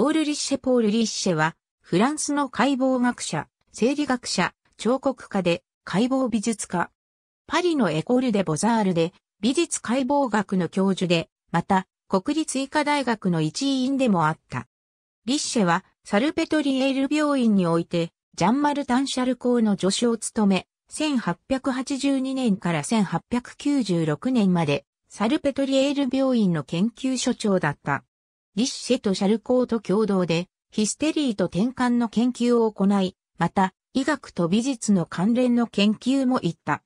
ポール・リッシェ・ポール・リッシェは、フランスの解剖学者、生理学者、彫刻家で、解剖美術家。パリのエコール・デ・ボザールで、美術解剖学の教授で、また、国立医科大学の一員でもあった。リッシェは、サルペトリエール病院において、ジャンマルタン・シャル校の助手を務め、1882年から1896年まで、サルペトリエール病院の研究所長だった。リッシェとシャルコーと共同で、ヒステリーと転換の研究を行い、また、医学と美術の関連の研究も行った。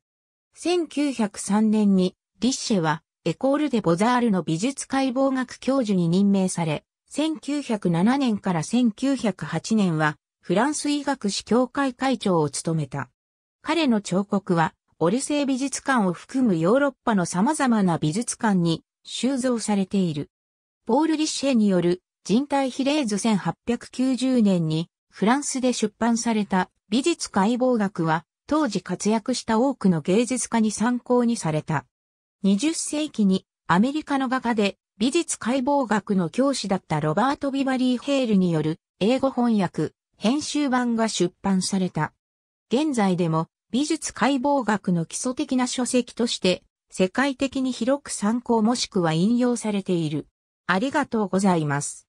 1903年に、リッシェは、エコールデ・ボザールの美術解剖学教授に任命され、1907年から1908年は、フランス医学史協会会長を務めた。彼の彫刻は、オルセイ美術館を含むヨーロッパの様々な美術館に収蔵されている。ポール・リッシェによる人体比例図1890年にフランスで出版された美術解剖学は当時活躍した多くの芸術家に参考にされた。20世紀にアメリカの画家で美術解剖学の教師だったロバート・ビバリー・ヘールによる英語翻訳、編集版が出版された。現在でも美術解剖学の基礎的な書籍として世界的に広く参考もしくは引用されている。ありがとうございます。